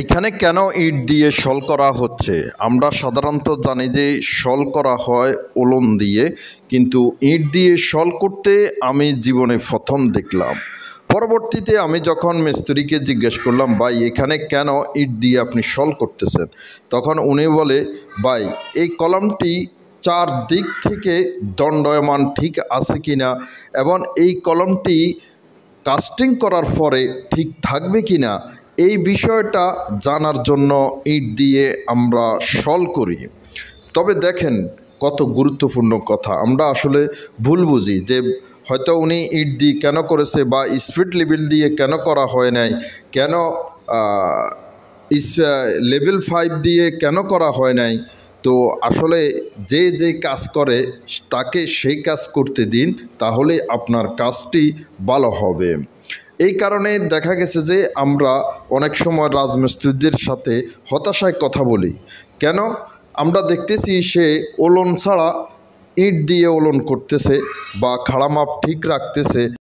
এখানে কেন ইট দিয়ে শল করা হচ্ছে আমরা সাধারণত জানি যে শল করা হয় ওলন দিয়ে কিন্তু ইট দিয়ে শল করতে আমি জীবনে প্রথম দেখলাম পরবর্তীতে আমি যখন মিস্ত্রিকে জিজ্ঞেস করলাম ভাই এখানে কেন ইট দিয়ে আপনি শল করতেছেন তখন উনি বলে ভাই এই কলমটি চার দিক থেকে দণ্ডয়মান ঠিক আছে কি না এবং এই কলমটি কাস্টিং করার পরে ঠিক থাকবে কি না এই বিষয়টা জানার জন্য ইট দিয়ে আমরা সল করি তবে দেখেন কত গুরুত্বপূর্ণ কথা আমরা আসলে ভুল বুঝি যে হয়তো উনি ইট দিয়ে কেন করেছে বা স্পিড লেভেল দিয়ে কেন করা হয় নাই কেন লেভেল ফাইভ দিয়ে কেন করা হয় নাই তো আসলে যে যে কাজ করে তাকে সেই কাজ করতে দিন তাহলে আপনার কাজটি ভালো হবে এই কারণে দেখা গেছে যে আমরা অনেক সময় রাজমিস্ত্রিদের সাথে হতাশায় কথা বলি কেন আমরা দেখতেছি সে ওলন ছাড়া ইট দিয়ে ওলন করতেছে বা খাড়া মাপ ঠিক রাখতেছে